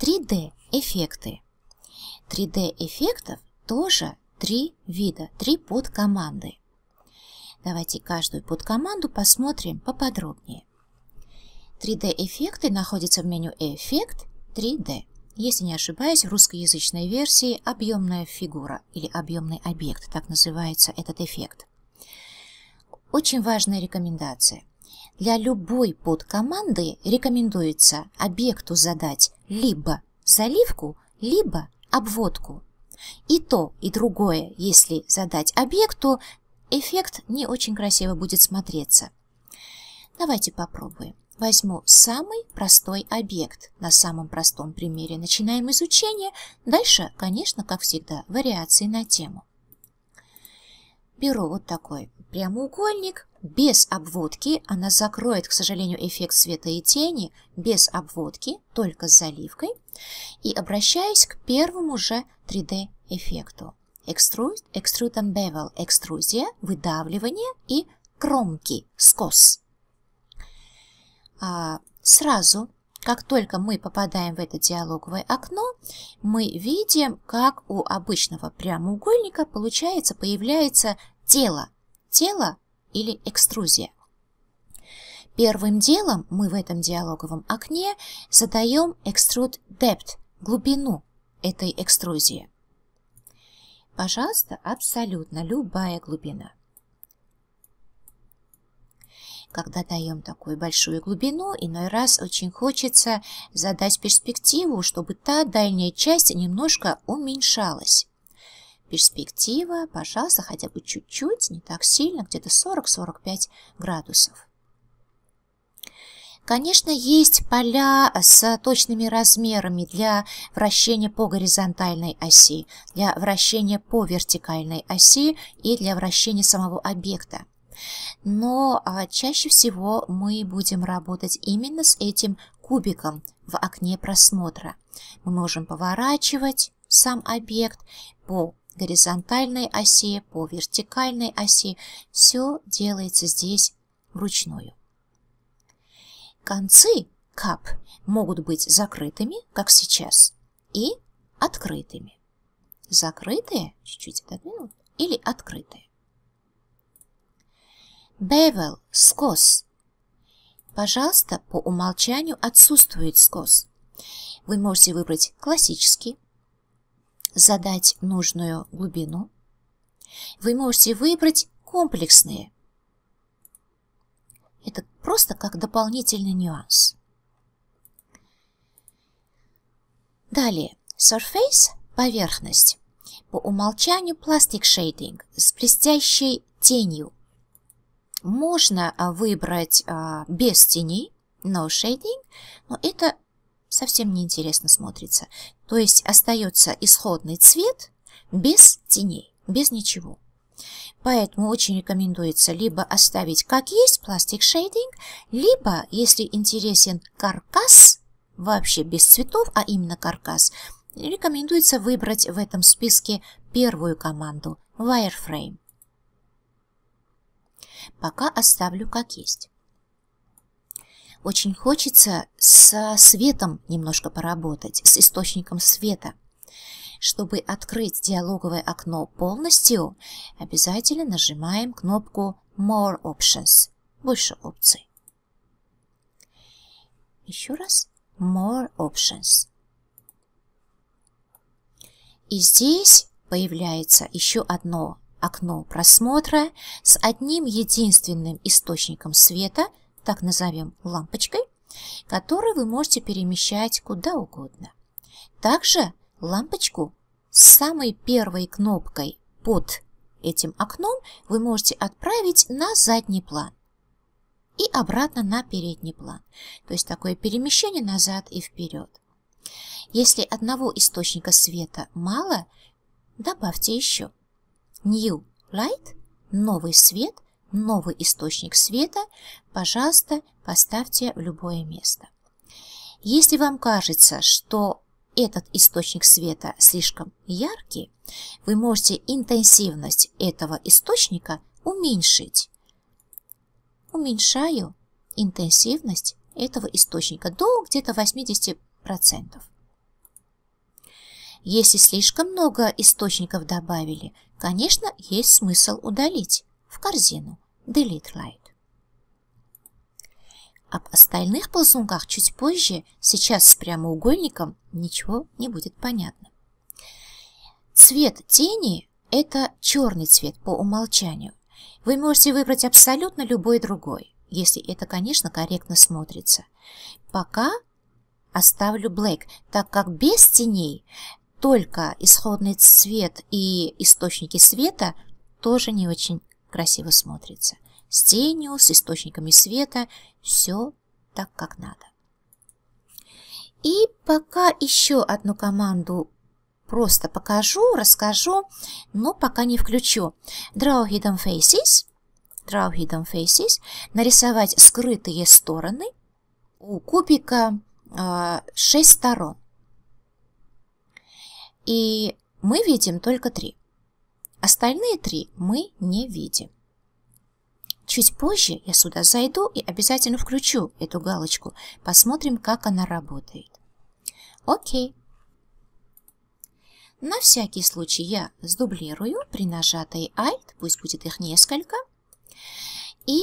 3D-эффекты. 3D-эффектов тоже три вида, три подкоманды. Давайте каждую подкоманду посмотрим поподробнее. 3D-эффекты находятся в меню «Эффект 3D». Если не ошибаюсь, в русскоязычной версии «Объемная фигура» или «Объемный объект» так называется этот эффект. Очень важная рекомендация. Для любой подкоманды рекомендуется объекту задать либо заливку, либо обводку. И то, и другое, если задать объекту, эффект не очень красиво будет смотреться. Давайте попробуем. Возьму самый простой объект. На самом простом примере начинаем изучение. Дальше, конечно, как всегда, вариации на тему беру вот такой прямоугольник, без обводки, она закроет, к сожалению, эффект света и тени, без обводки, только с заливкой, и обращаюсь к первому же 3D-эффекту. Extrude, extrude and bevel, экструзия, выдавливание и кромки, скос. А, сразу как только мы попадаем в это диалоговое окно, мы видим, как у обычного прямоугольника получается, появляется тело, тело или экструзия. Первым делом мы в этом диалоговом окне задаем Extrude Depth, глубину этой экструзии. Пожалуйста, абсолютно любая глубина. Когда даем такую большую глубину, иной раз очень хочется задать перспективу, чтобы та дальняя часть немножко уменьшалась. Перспектива, пожалуйста, хотя бы чуть-чуть, не так сильно, где-то 40-45 градусов. Конечно, есть поля с точными размерами для вращения по горизонтальной оси, для вращения по вертикальной оси и для вращения самого объекта но а, чаще всего мы будем работать именно с этим кубиком в окне просмотра. Мы можем поворачивать сам объект по горизонтальной оси, по вертикальной оси. Все делается здесь вручную. Концы кап могут быть закрытыми, как сейчас, и открытыми. Закрытые, чуть-чуть отодвинут, или открытые. Бевел, скос. Пожалуйста, по умолчанию отсутствует скос. Вы можете выбрать классический, задать нужную глубину. Вы можете выбрать комплексные. Это просто как дополнительный нюанс. Далее, surface – поверхность. По умолчанию пластик шейдинг с блестящей тенью – можно а, выбрать а, без теней, no shading, но это совсем неинтересно смотрится. То есть остается исходный цвет без теней, без ничего. Поэтому очень рекомендуется либо оставить как есть пластик шейдинг, либо, если интересен каркас, вообще без цветов, а именно каркас, рекомендуется выбрать в этом списке первую команду Wireframe. Пока оставлю как есть. Очень хочется со светом немножко поработать, с источником света. Чтобы открыть диалоговое окно полностью, обязательно нажимаем кнопку More Options – больше опций. Еще раз More Options. И здесь появляется еще одно окно просмотра с одним единственным источником света, так назовем лампочкой, которую вы можете перемещать куда угодно. Также лампочку с самой первой кнопкой под этим окном вы можете отправить на задний план и обратно на передний план. То есть такое перемещение назад и вперед. Если одного источника света мало, добавьте еще. New Light, новый свет, новый источник света, пожалуйста, поставьте в любое место. Если вам кажется, что этот источник света слишком яркий, вы можете интенсивность этого источника уменьшить. Уменьшаю интенсивность этого источника до где-то 80%. Если слишком много источников добавили, конечно, есть смысл удалить в корзину Delete light. Об остальных ползунках чуть позже, сейчас с прямоугольником, ничего не будет понятно. Цвет тени – это черный цвет по умолчанию. Вы можете выбрать абсолютно любой другой, если это, конечно, корректно смотрится. Пока оставлю Black, так как без теней только исходный цвет и источники света тоже не очень красиво смотрится. С тенью, с источниками света, все так, как надо. И пока еще одну команду просто покажу, расскажу, но пока не включу. Draw Hidden Faces. Draw Hidden Faces. Нарисовать скрытые стороны. У кубика э, а, 6 сторон и мы видим только три. Остальные три мы не видим. Чуть позже я сюда зайду и обязательно включу эту галочку. Посмотрим, как она работает. Окей. На всякий случай я сдублирую при нажатой Alt, пусть будет их несколько. И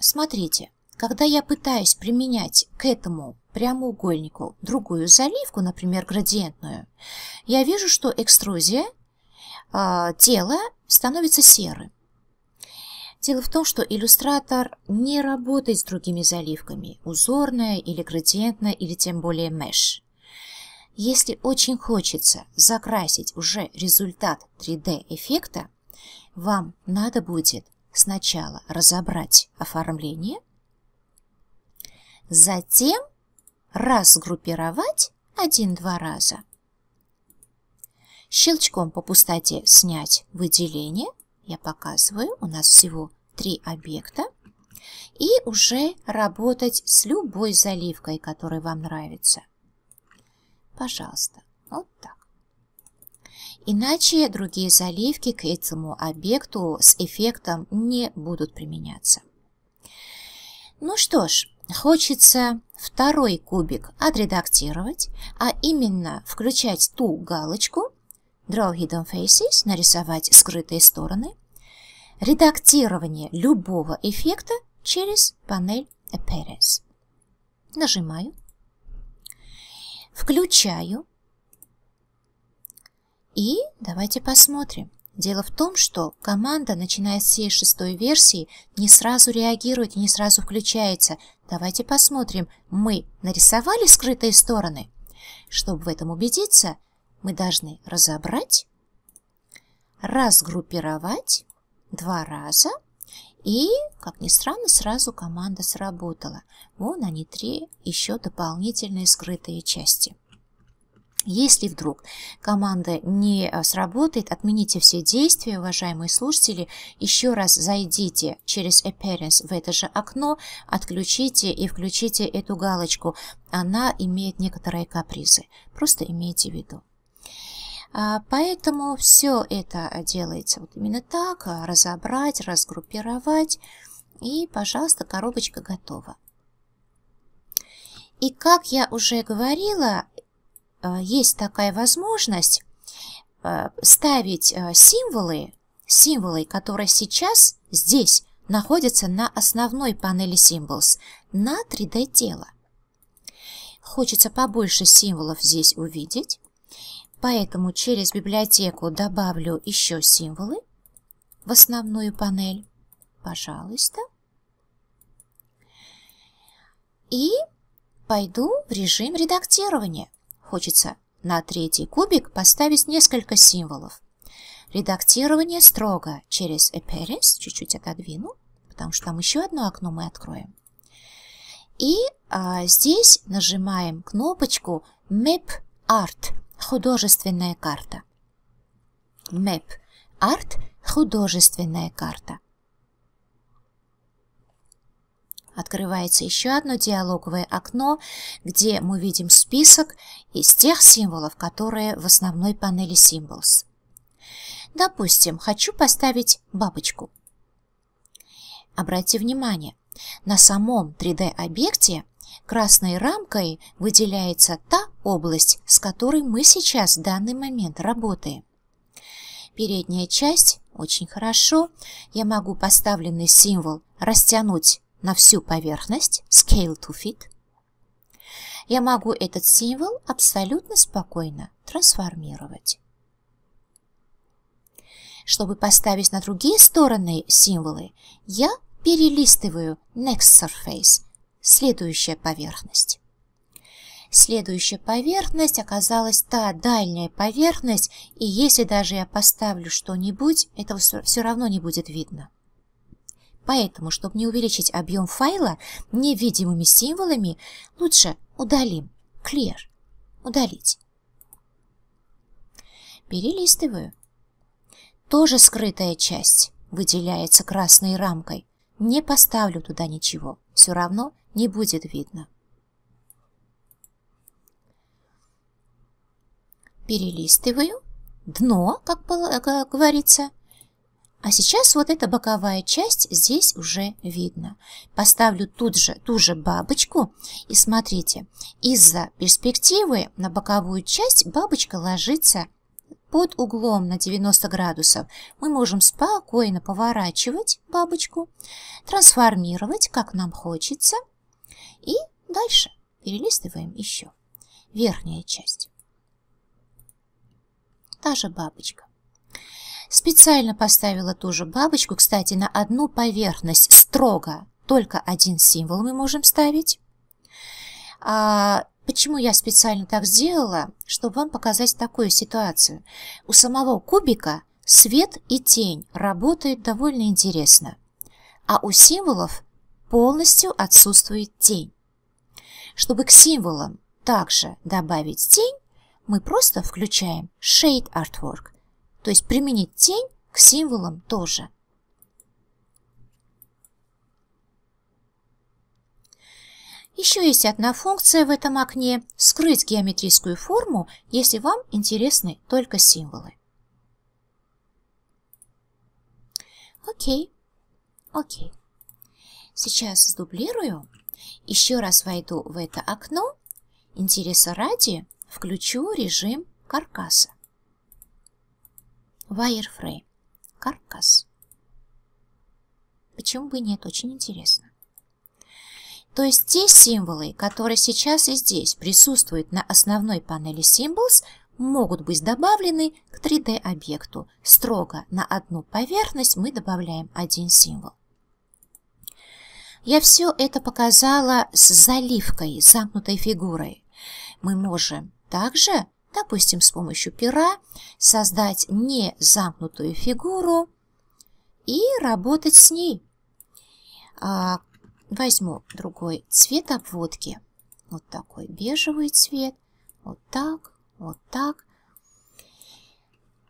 смотрите, когда я пытаюсь применять к этому прямоугольнику, другую заливку, например, градиентную, я вижу, что экструзия э, тела становится серым. Дело в том, что иллюстратор не работает с другими заливками, узорная или градиентная, или тем более меш. Если очень хочется закрасить уже результат 3D-эффекта, вам надо будет сначала разобрать оформление, затем разгруппировать один-два раза. Щелчком по пустоте снять выделение. Я показываю, у нас всего три объекта. И уже работать с любой заливкой, которая вам нравится. Пожалуйста, вот так. Иначе другие заливки к этому объекту с эффектом не будут применяться. Ну что ж, Хочется второй кубик отредактировать, а именно включать ту галочку Draw Hidden Faces, нарисовать скрытые стороны, редактирование любого эффекта через панель Appearance. Нажимаю, включаю, и давайте посмотрим. Дело в том, что команда, начиная с всей шестой версии, не сразу реагирует и не сразу включается, Давайте посмотрим, мы нарисовали скрытые стороны? Чтобы в этом убедиться, мы должны разобрать, разгруппировать два раза. И, как ни странно, сразу команда сработала. Вон они три еще дополнительные скрытые части. Если вдруг команда не э, сработает, отмените все действия, уважаемые слушатели, еще раз зайдите через Appearance в это же окно, отключите и включите эту галочку. Она имеет некоторые капризы, просто имейте в виду. А, поэтому все это делается вот именно так, разобрать, разгруппировать, и, пожалуйста, коробочка готова. И как я уже говорила, Э, есть такая возможность э, ставить э, символы, символы, которые сейчас здесь находятся на основной панели Symbols, на 3D тело. Хочется побольше символов здесь увидеть, поэтому через библиотеку добавлю еще символы в основную панель. Пожалуйста. И пойду в режим редактирования. Хочется на третий кубик поставить несколько символов. Редактирование строго через appearance, чуть-чуть отодвину, потому что там еще одно окно мы откроем. И а, здесь нажимаем кнопочку Map Art, художественная карта. Map Art, художественная карта. Открывается еще одно диалоговое окно, где мы видим список из тех символов, которые в основной панели Symbols. Допустим, хочу поставить бабочку. Обратите внимание, на самом 3D-объекте красной рамкой выделяется та область, с которой мы сейчас в данный момент работаем. Передняя часть очень хорошо. Я могу поставленный символ растянуть на всю поверхность scale to fit, я могу этот символ абсолютно спокойно трансформировать. Чтобы поставить на другие стороны символы, я перелистываю Next Surface, следующая поверхность. Следующая поверхность оказалась та дальняя поверхность, и если даже я поставлю что-нибудь, этого все равно не будет видно. Поэтому, чтобы не увеличить объем файла невидимыми символами, лучше удалим clear, удалить. Перелистываю. Тоже скрытая часть выделяется красной рамкой. Не поставлю туда ничего, все равно не будет видно. Перелистываю. Дно, как, было, как говорится, а сейчас вот эта боковая часть здесь уже видно. Поставлю тут же ту же бабочку. И смотрите, из-за перспективы на боковую часть бабочка ложится под углом на 90 градусов. Мы можем спокойно поворачивать бабочку, трансформировать, как нам хочется. И дальше перелистываем еще. Верхняя часть. Та же бабочка. Специально поставила ту же бабочку, кстати, на одну поверхность, строго. Только один символ мы можем ставить. А, почему я специально так сделала? Чтобы вам показать такую ситуацию. У самого кубика свет и тень работают довольно интересно. А у символов полностью отсутствует тень. Чтобы к символам также добавить тень, мы просто включаем Shade Artwork – то есть применить тень к символам тоже. Еще есть одна функция в этом окне – скрыть геометрическую форму, если вам интересны только символы. Окей, окей. Сейчас сдублирую, еще раз войду в это окно, интереса ради включу режим каркаса. Wireframe. Каркас. Почему бы нет? Очень интересно. То есть те символы, которые сейчас и здесь присутствуют на основной панели Symbols, могут быть добавлены к 3D-объекту. Строго на одну поверхность мы добавляем один символ. Я все это показала с заливкой, замкнутой фигурой. Мы можем также допустим, с помощью пера, создать не замкнутую фигуру и работать с ней. А, возьму другой цвет обводки, вот такой бежевый цвет, вот так, вот так.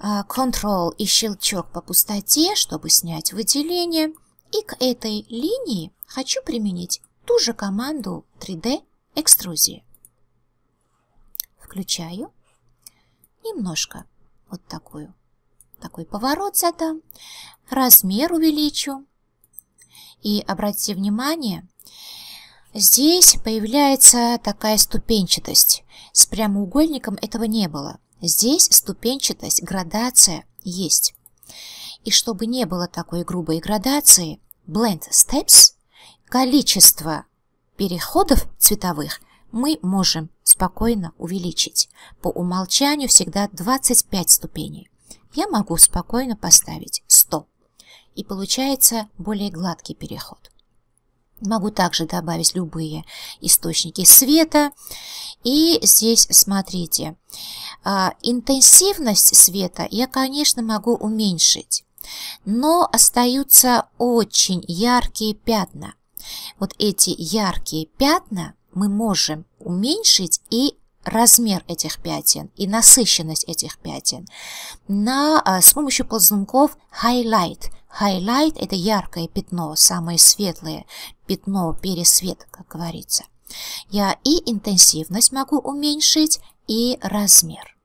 Ctrl а, и щелчок по пустоте, чтобы снять выделение. И к этой линии хочу применить ту же команду 3D экструзии. Включаю. Немножко. Вот такую. Такой поворот задам. Размер увеличу. И обратите внимание, здесь появляется такая ступенчатость. С прямоугольником этого не было. Здесь ступенчатость, градация есть. И чтобы не было такой грубой градации, blend steps, количество переходов цветовых – мы можем спокойно увеличить. По умолчанию всегда 25 ступеней. Я могу спокойно поставить 100. И получается более гладкий переход. Могу также добавить любые источники света. И здесь смотрите, а, интенсивность света я, конечно, могу уменьшить, но остаются очень яркие пятна. Вот эти яркие пятна – мы можем уменьшить и размер этих пятен и насыщенность этих пятен на, а, с помощью ползунков highlight. Highlight – это яркое пятно, самое светлое пятно, пересвет, как говорится. Я и интенсивность могу уменьшить, и размер.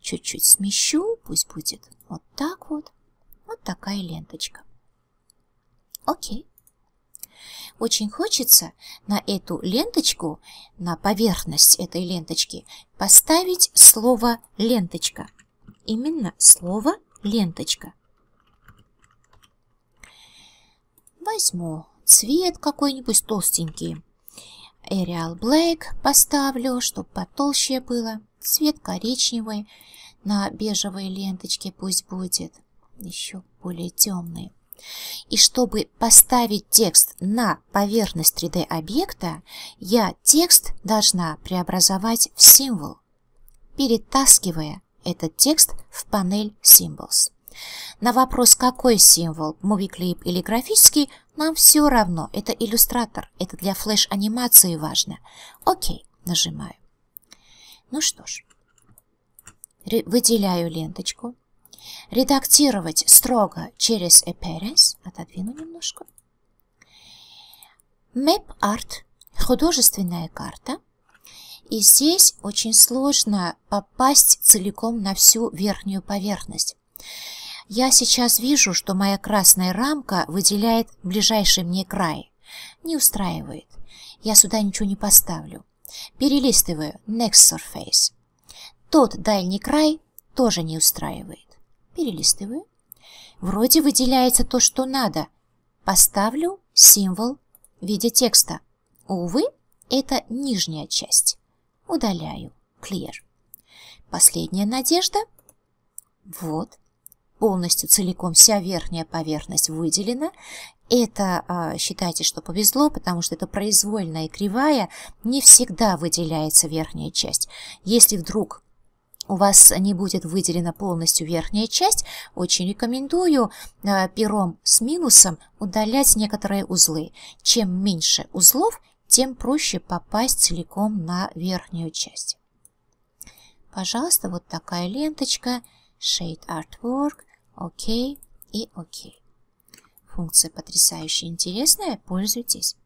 Чуть-чуть смещу, пусть будет вот так вот. Вот такая ленточка. Окей очень хочется на эту ленточку, на поверхность этой ленточки, поставить слово «ленточка». Именно слово «ленточка». Возьму цвет какой-нибудь толстенький. Arial Black поставлю, чтобы потолще было. Цвет коричневый на бежевой ленточке пусть будет. Еще более темный. И чтобы поставить текст на поверхность 3D-объекта, я текст должна преобразовать в символ, перетаскивая этот текст в панель Symbols. На вопрос, какой символ, Movie Clip или графический, нам все равно. Это иллюстратор, это для флеш-анимации важно. Окей, нажимаю. Ну что ж, выделяю ленточку, Редактировать строго через Эперес. Отодвину немножко. Map Art. Художественная карта. И здесь очень сложно попасть целиком на всю верхнюю поверхность. Я сейчас вижу, что моя красная рамка выделяет ближайший мне край. Не устраивает. Я сюда ничего не поставлю. Перелистываю Next Surface. Тот дальний край тоже не устраивает перелистываю. Вроде выделяется то, что надо. Поставлю символ в виде текста. Увы, это нижняя часть. Удаляю. Clear. Последняя надежда. Вот. Полностью, целиком вся верхняя поверхность выделена. Это, а, считайте, что повезло, потому что это произвольная кривая, не всегда выделяется верхняя часть. Если вдруг у вас не будет выделена полностью верхняя часть, очень рекомендую э, пером с минусом удалять некоторые узлы. Чем меньше узлов, тем проще попасть целиком на верхнюю часть. Пожалуйста, вот такая ленточка, Shade Artwork, окей OK и окей OK. Функция потрясающе интересная, пользуйтесь.